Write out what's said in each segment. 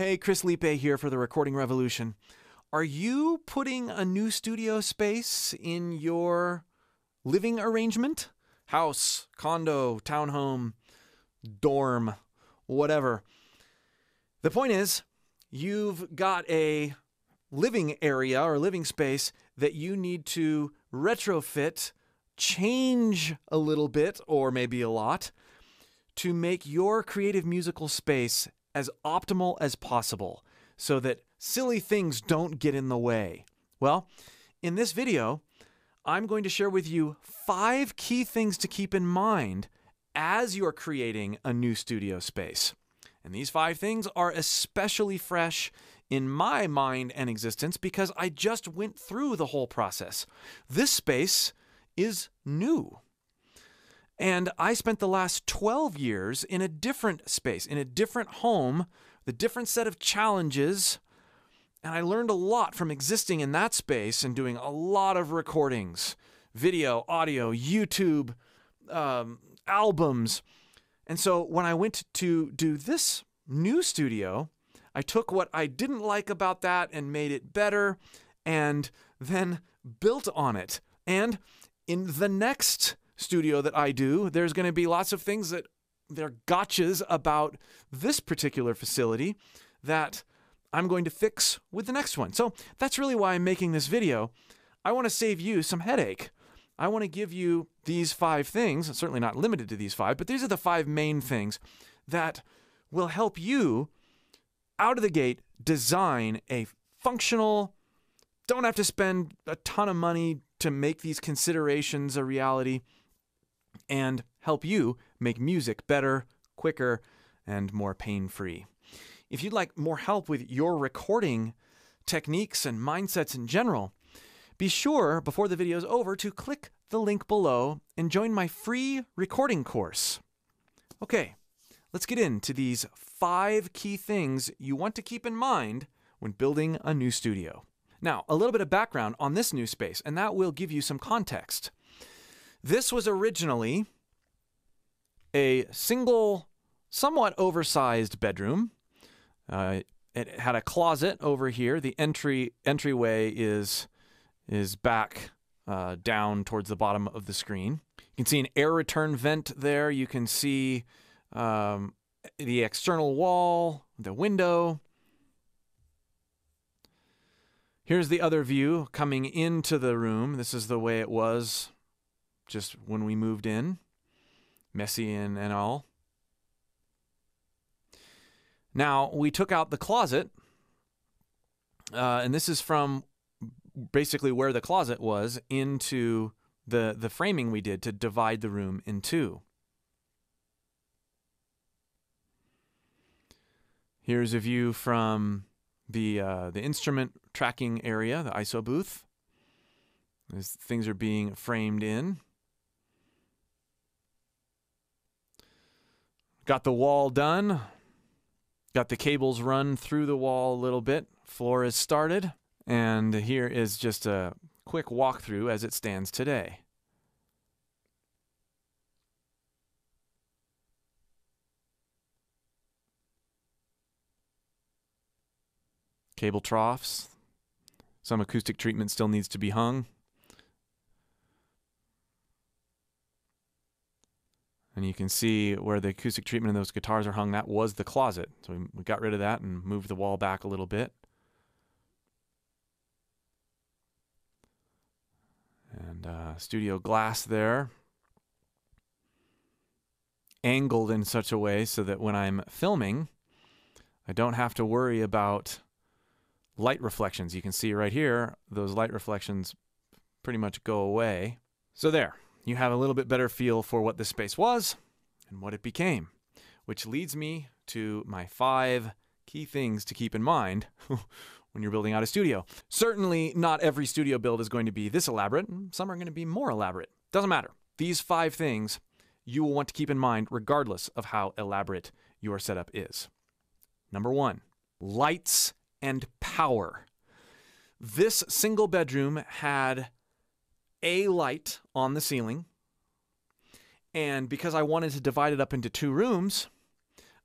Hey, Chris Lipe here for the Recording Revolution. Are you putting a new studio space in your living arrangement? House, condo, townhome, dorm, whatever. The point is, you've got a living area or living space that you need to retrofit, change a little bit or maybe a lot to make your creative musical space as optimal as possible so that silly things don't get in the way? Well, in this video, I'm going to share with you five key things to keep in mind as you're creating a new studio space. And these five things are especially fresh in my mind and existence because I just went through the whole process. This space is new. And I spent the last 12 years in a different space, in a different home, the different set of challenges. And I learned a lot from existing in that space and doing a lot of recordings video, audio, YouTube, um, albums. And so when I went to do this new studio, I took what I didn't like about that and made it better and then built on it. And in the next studio that I do, there's going to be lots of things that they're gotchas about this particular facility that I'm going to fix with the next one. So that's really why I'm making this video. I want to save you some headache. I want to give you these five things, certainly not limited to these five, but these are the five main things that will help you out of the gate design a functional, don't have to spend a ton of money to make these considerations a reality and help you make music better, quicker, and more pain free. If you'd like more help with your recording techniques and mindsets in general, be sure before the video is over to click the link below and join my free recording course. Okay, let's get into these five key things you want to keep in mind when building a new studio. Now, a little bit of background on this new space, and that will give you some context. This was originally a single, somewhat oversized bedroom. Uh, it had a closet over here. The entry entryway is is back uh, down towards the bottom of the screen. You can see an air return vent there. You can see um, the external wall, the window. Here's the other view coming into the room. This is the way it was just when we moved in, messy and, and all. Now, we took out the closet, uh, and this is from basically where the closet was into the, the framing we did to divide the room in two. Here's a view from the, uh, the instrument tracking area, the ISO booth, as things are being framed in. Got the wall done. Got the cables run through the wall a little bit. Floor is started. And here is just a quick walkthrough as it stands today. Cable troughs. Some acoustic treatment still needs to be hung. And you can see where the acoustic treatment and those guitars are hung. That was the closet. So we, got rid of that and moved the wall back a little bit. And uh, studio glass there. Angled in such a way so that when I'm filming, I don't have to worry about light reflections. You can see right here, those light reflections pretty much go away. So there you have a little bit better feel for what this space was and what it became, which leads me to my five key things to keep in mind when you're building out a studio. Certainly, not every studio build is going to be this elaborate, some are going to be more elaborate. Doesn't matter. These five things you will want to keep in mind regardless of how elaborate your setup is. Number one, lights and power. This single bedroom had a light on the ceiling. And because I wanted to divide it up into two rooms,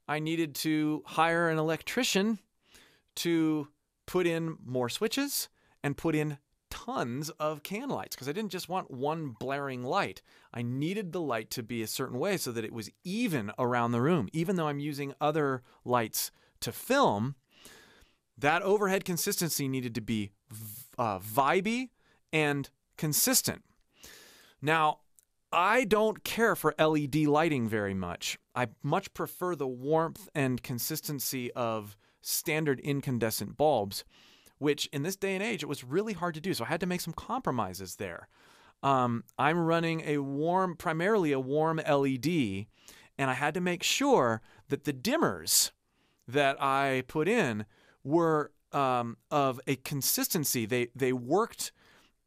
I needed to hire an electrician to put in more switches and put in tons of can lights because I didn't just want one blaring light. I needed the light to be a certain way so that it was even around the room. Even though I'm using other lights to film, that overhead consistency needed to be uh, vibey and consistent. Now, I don't care for LED lighting very much. I much prefer the warmth and consistency of standard incandescent bulbs, which in this day and age, it was really hard to do. So I had to make some compromises there. Um, I'm running a warm, primarily a warm LED, and I had to make sure that the dimmers that I put in were um, of a consistency. They, they worked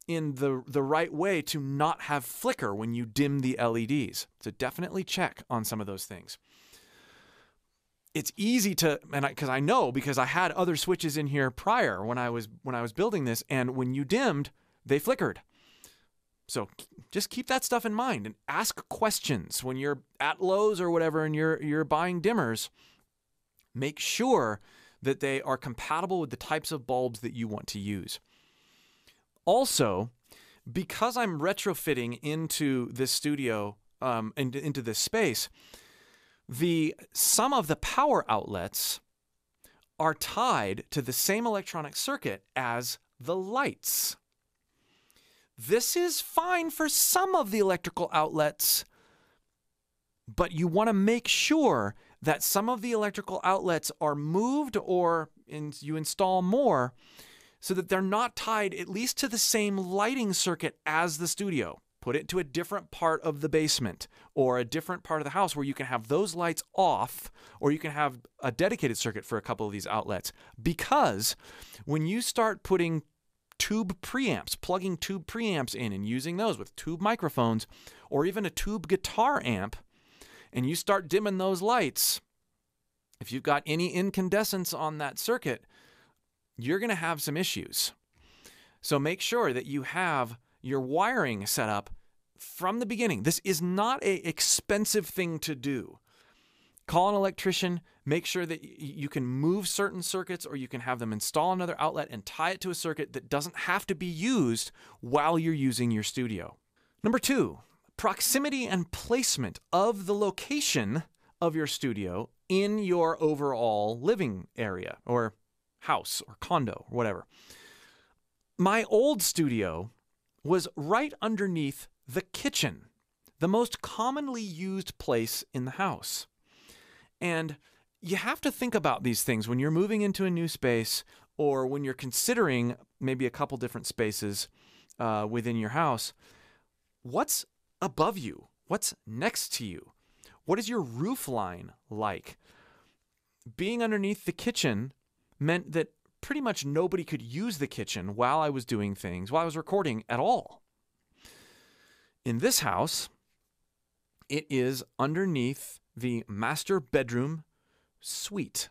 in the, the right way to not have flicker when you dim the LEDs. So definitely check on some of those things. It's easy to, and because I, I know because I had other switches in here prior when I was when I was building this, and when you dimmed, they flickered. So just keep that stuff in mind and ask questions when you're at Lowe's or whatever and you're you're buying dimmers. Make sure that they are compatible with the types of bulbs that you want to use. Also, because I'm retrofitting into this studio um, and into this space, the some of the power outlets are tied to the same electronic circuit as the lights. This is fine for some of the electrical outlets, but you want to make sure that some of the electrical outlets are moved or in, you install more so that they're not tied at least to the same lighting circuit as the studio. Put it to a different part of the basement or a different part of the house where you can have those lights off or you can have a dedicated circuit for a couple of these outlets. Because when you start putting tube preamps, plugging tube preamps in and using those with tube microphones or even a tube guitar amp, and you start dimming those lights, if you've got any incandescence on that circuit, you're going to have some issues. So make sure that you have your wiring set up from the beginning. This is not an expensive thing to do. Call an electrician, make sure that you can move certain circuits or you can have them install another outlet and tie it to a circuit that doesn't have to be used while you're using your studio. Number two, proximity and placement of the location of your studio in your overall living area or house or condo or whatever. My old studio was right underneath the kitchen, the most commonly used place in the house. And you have to think about these things when you're moving into a new space or when you're considering maybe a couple different spaces uh, within your house. What's above you? What's next to you? What is your roof line like? Being underneath the kitchen meant that pretty much nobody could use the kitchen while I was doing things, while I was recording at all. In this house, it is underneath the master bedroom suite,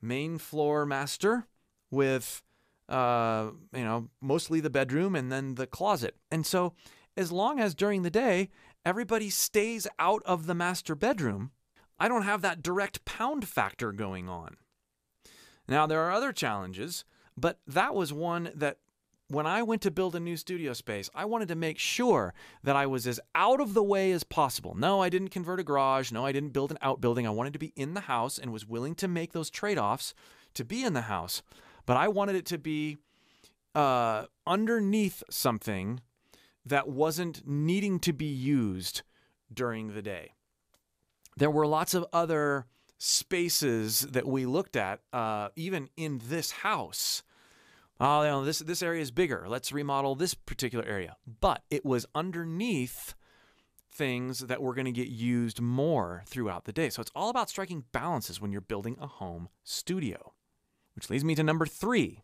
main floor master with uh, you know, mostly the bedroom and then the closet. And so, as long as during the day everybody stays out of the master bedroom, I don't have that direct pound factor going on. Now, there are other challenges, but that was one that when I went to build a new studio space, I wanted to make sure that I was as out of the way as possible. No, I didn't convert a garage. No, I didn't build an outbuilding. I wanted to be in the house and was willing to make those trade offs to be in the house. But I wanted it to be uh, underneath something that wasn't needing to be used during the day. There were lots of other spaces that we looked at, uh, even in this house. Oh, you know, this this area is bigger. Let's remodel this particular area. But it was underneath things that were going to get used more throughout the day. So it's all about striking balances when you're building a home studio. Which leads me to number three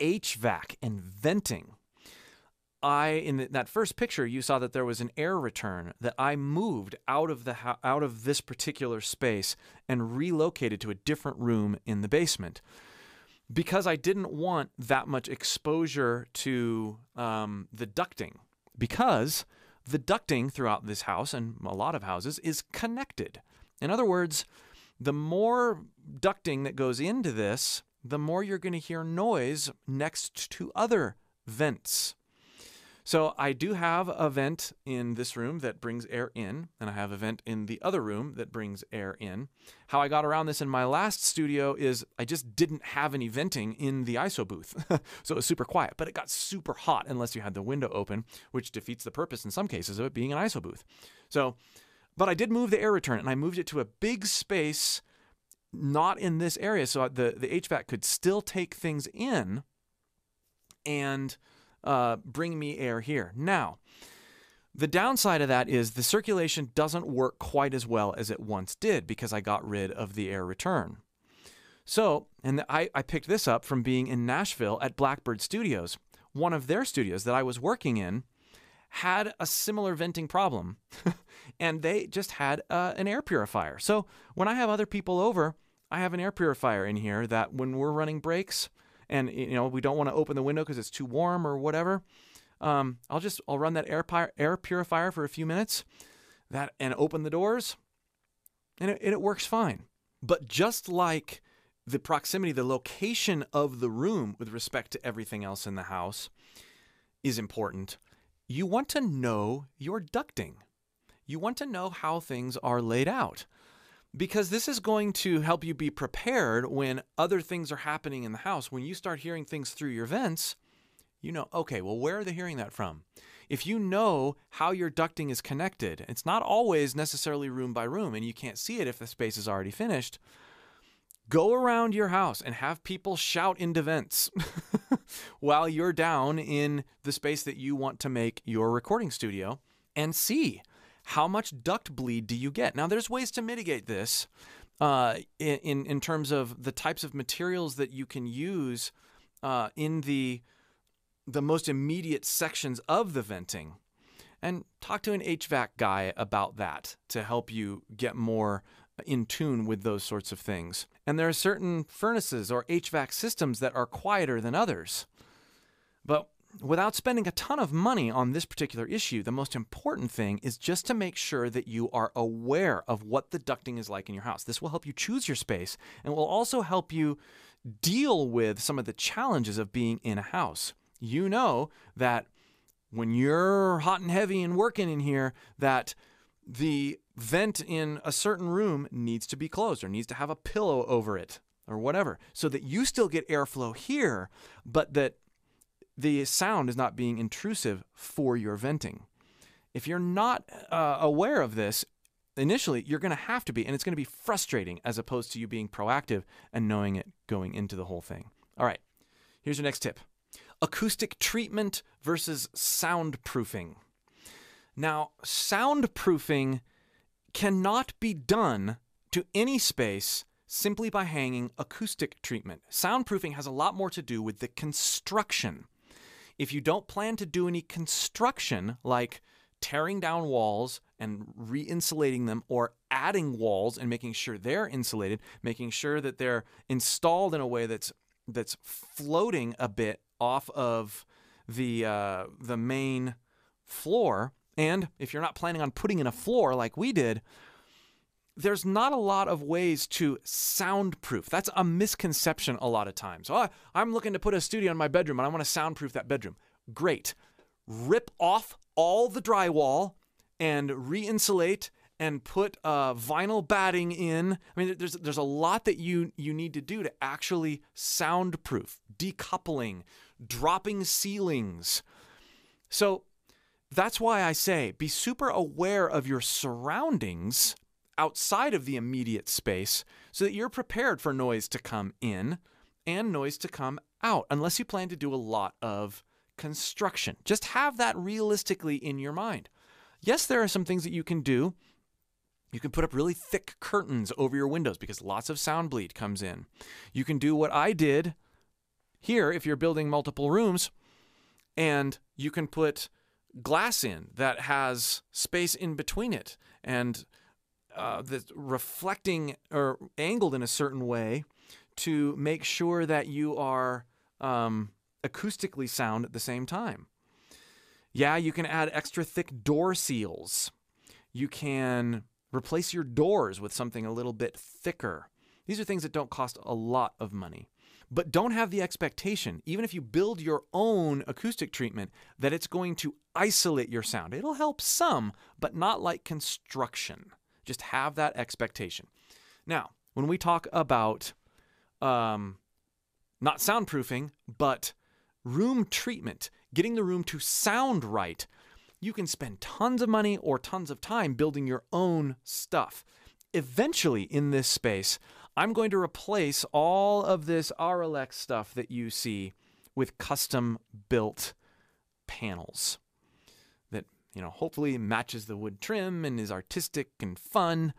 HVAC and venting. I in that first picture you saw that there was an air return that I moved out of the out of this particular space and relocated to a different room in the basement because I didn't want that much exposure to um, the ducting because the ducting throughout this house and a lot of houses is connected. In other words, the more ducting that goes into this, the more you're going to hear noise next to other vents. So I do have a vent in this room that brings air in, and I have a vent in the other room that brings air in. How I got around this in my last studio is I just didn't have any venting in the ISO booth. so it was super quiet, but it got super hot unless you had the window open, which defeats the purpose in some cases of it being an ISO booth. So, but I did move the air return and I moved it to a big space not in this area. So the, the HVAC could still take things in and – uh, bring me air here. Now, the downside of that is the circulation doesn't work quite as well as it once did because I got rid of the air return. So, and I, I picked this up from being in Nashville at Blackbird Studios. One of their studios that I was working in had a similar venting problem, and they just had uh, an air purifier. So, when I have other people over, I have an air purifier in here that when we're running breaks, and you know we don't want to open the window because it's too warm or whatever. Um, I'll just I'll run that air air purifier for a few minutes, that and open the doors, and it, it works fine. But just like the proximity, the location of the room with respect to everything else in the house is important. You want to know your ducting. You want to know how things are laid out because this is going to help you be prepared when other things are happening in the house. When you start hearing things through your vents, you know, okay, well, where are they hearing that from? If you know how your ducting is connected, it's not always necessarily room by room, and you can't see it if the space is already finished. Go around your house and have people shout into vents while you're down in the space that you want to make your recording studio and see how much duct bleed do you get? Now, there's ways to mitigate this uh, in, in terms of the types of materials that you can use uh, in the, the most immediate sections of the venting. And talk to an HVAC guy about that to help you get more in tune with those sorts of things. And there are certain furnaces or HVAC systems that are quieter than others. But without spending a ton of money on this particular issue, the most important thing is just to make sure that you are aware of what the ducting is like in your house. This will help you choose your space and will also help you deal with some of the challenges of being in a house. You know that when you're hot and heavy and working in here, that the vent in a certain room needs to be closed or needs to have a pillow over it or whatever, so that you still get airflow here, but that the sound is not being intrusive for your venting. If you're not uh, aware of this, initially you're going to have to be, and it's going to be frustrating as opposed to you being proactive and knowing it going into the whole thing. All right, here's your next tip acoustic treatment versus soundproofing. Now, soundproofing cannot be done to any space simply by hanging acoustic treatment. Soundproofing has a lot more to do with the construction if you don't plan to do any construction like tearing down walls and re insulating them or adding walls and making sure they're insulated, making sure that they're installed in a way that's that's floating a bit off of the uh, the main floor. And if you're not planning on putting in a floor like we did, there's not a lot of ways to soundproof. That's a misconception a lot of times. Oh, I'm looking to put a studio in my bedroom and I want to soundproof that bedroom. Great. Rip off all the drywall and re insulate and put uh, vinyl batting in. I mean, there's, there's a lot that you, you need to do to actually soundproof, decoupling, dropping ceilings. So that's why I say be super aware of your surroundings outside of the immediate space so that you're prepared for noise to come in and noise to come out, unless you plan to do a lot of construction. Just have that realistically in your mind. Yes, there are some things that you can do. You can put up really thick curtains over your windows because lots of sound bleed comes in. You can do what I did here if you're building multiple rooms, and you can put glass in that has space in between it and uh, that's reflecting or angled in a certain way to make sure that you are um, acoustically sound at the same time. Yeah, you can add extra thick door seals. You can replace your doors with something a little bit thicker. These are things that don't cost a lot of money. But don't have the expectation, even if you build your own acoustic treatment, that it's going to isolate your sound. It'll help some, but not like construction. Just have that expectation. Now, when we talk about um, not soundproofing, but room treatment, getting the room to sound right, you can spend tons of money or tons of time building your own stuff. Eventually, in this space, I'm going to replace all of this RLX stuff that you see with custom built panels you know, hopefully matches the wood trim and is artistic and fun.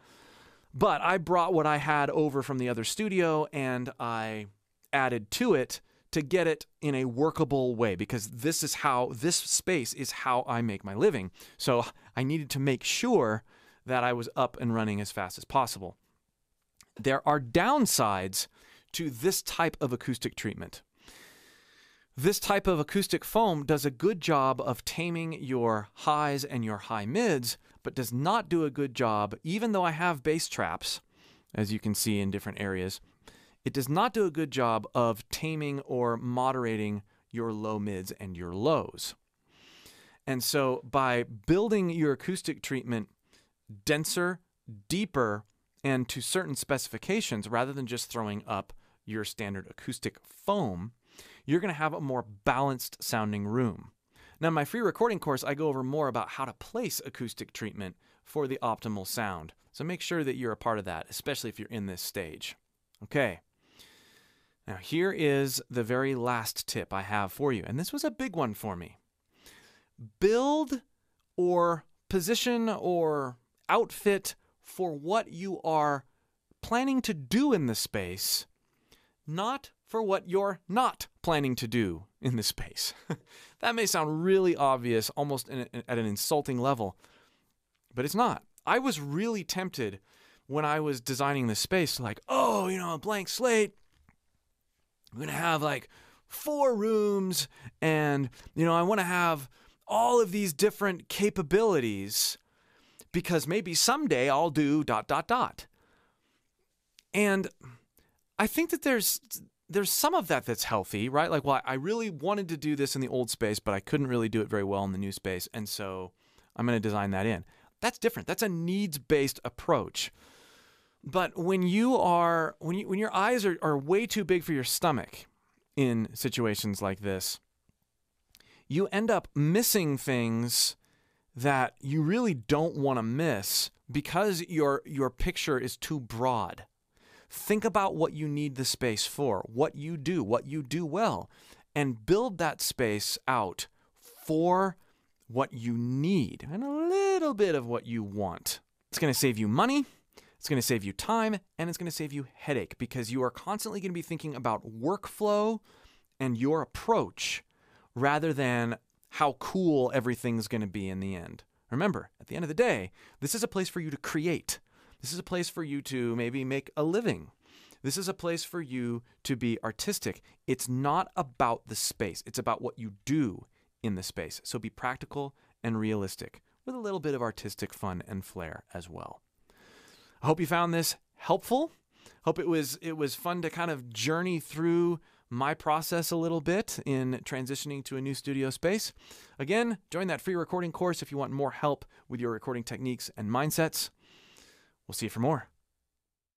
But I brought what I had over from the other studio and I added to it to get it in a workable way because this is how this space is how I make my living. So I needed to make sure that I was up and running as fast as possible. There are downsides to this type of acoustic treatment. This type of acoustic foam does a good job of taming your highs and your high mids, but does not do a good job, even though I have bass traps, as you can see in different areas, it does not do a good job of taming or moderating your low mids and your lows. And so by building your acoustic treatment denser, deeper, and to certain specifications, rather than just throwing up your standard acoustic foam, you're going to have a more balanced sounding room. Now, in my free recording course, I go over more about how to place acoustic treatment for the optimal sound. So make sure that you're a part of that, especially if you're in this stage. Okay. Now, here is the very last tip I have for you, and this was a big one for me. Build or position or outfit for what you are planning to do in the space, not for what you're not planning to do in this space. that may sound really obvious, almost in, in, at an insulting level, but it's not. I was really tempted when I was designing this space, like, oh, you know, a blank slate. I'm gonna have like four rooms, and you know, I want to have all of these different capabilities because maybe someday I'll do dot dot dot. And I think that there's there's some of that that's healthy, right? Like, well, I really wanted to do this in the old space, but I couldn't really do it very well in the new space. And so I'm going to design that in. That's different. That's a needs based approach. But when you are, when, you, when your eyes are, are way too big for your stomach in situations like this, you end up missing things that you really don't want to miss because your, your picture is too broad Think about what you need the space for, what you do, what you do well, and build that space out for what you need and a little bit of what you want. It's going to save you money. It's going to save you time and it's going to save you headache because you are constantly going to be thinking about workflow and your approach rather than how cool everything's going to be in the end. Remember, at the end of the day, this is a place for you to create. This is a place for you to maybe make a living. This is a place for you to be artistic. It's not about the space, it's about what you do in the space. So be practical and realistic with a little bit of artistic fun and flair as well. I hope you found this helpful. Hope it was it was fun to kind of journey through my process a little bit in transitioning to a new studio space. Again, join that free recording course if you want more help with your recording techniques and mindsets. We'll see you for more.